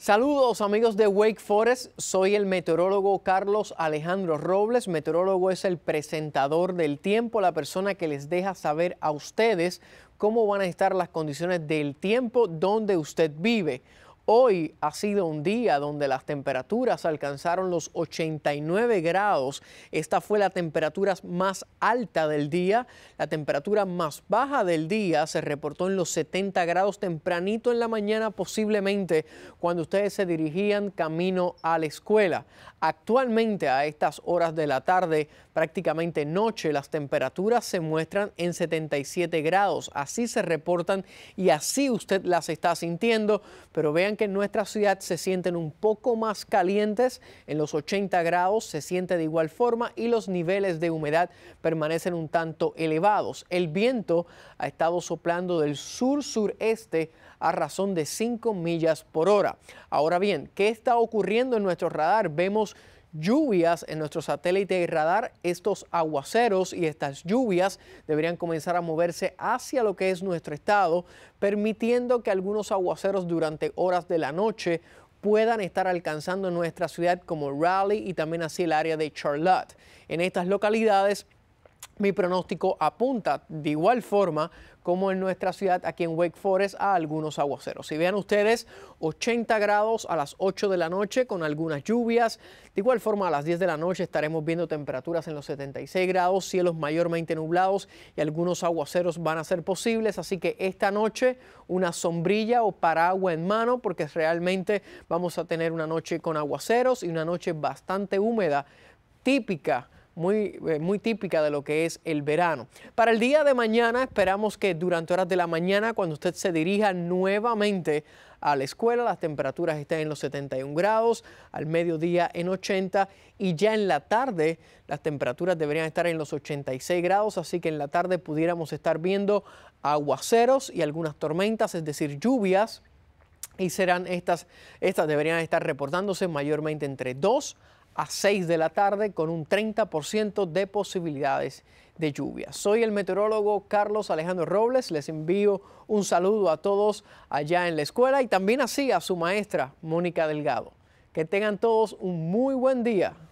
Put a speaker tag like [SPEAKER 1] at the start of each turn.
[SPEAKER 1] Saludos amigos de Wake Forest, soy el meteorólogo Carlos Alejandro Robles, meteorólogo es el presentador del tiempo, la persona que les deja saber a ustedes cómo van a estar las condiciones del tiempo donde usted vive. Hoy ha sido un día donde las temperaturas alcanzaron los 89 grados. Esta fue la temperatura más alta del día. La temperatura más baja del día se reportó en los 70 grados tempranito en la mañana posiblemente cuando ustedes se dirigían camino a la escuela. Actualmente a estas horas de la tarde, prácticamente noche, las temperaturas se muestran en 77 grados. Así se reportan y así usted las está sintiendo. Pero vean en nuestra ciudad se sienten un poco más calientes, en los 80 grados se siente de igual forma y los niveles de humedad permanecen un tanto elevados. El viento ha estado soplando del sur-sureste a razón de 5 millas por hora. Ahora bien, ¿qué está ocurriendo en nuestro radar? Vemos lluvias en nuestro satélite y radar. Estos aguaceros y estas lluvias deberían comenzar a moverse hacia lo que es nuestro estado, permitiendo que algunos aguaceros durante horas de la noche puedan estar alcanzando nuestra ciudad como Raleigh y también así el área de Charlotte. En estas localidades mi pronóstico apunta de igual forma como en nuestra ciudad aquí en Wake Forest a algunos aguaceros. Si vean ustedes 80 grados a las 8 de la noche con algunas lluvias, de igual forma a las 10 de la noche estaremos viendo temperaturas en los 76 grados, cielos mayormente nublados y algunos aguaceros van a ser posibles, así que esta noche una sombrilla o paraguas en mano porque realmente vamos a tener una noche con aguaceros y una noche bastante húmeda, típica eh, muy, típica de lo que es el verano. Para el día de mañana esperamos que durante horas de la mañana, cuando usted se dirija nuevamente a la escuela, las temperaturas estén en los 71 grados, al mediodía en 80 y ya en la tarde las temperaturas deberían estar en los 86 grados, así que en la tarde pudiéramos estar viendo aguaceros y algunas tormentas, es decir, lluvias, y serán estas, estas deberían estar reportándose mayormente entre 2 a 6 de la tarde con un 30% de posibilidades de lluvia. Soy el meteorólogo Carlos Alejandro Robles, les envío un saludo a todos allá en la escuela y también así a su maestra Mónica Delgado. Que tengan todos un muy buen día.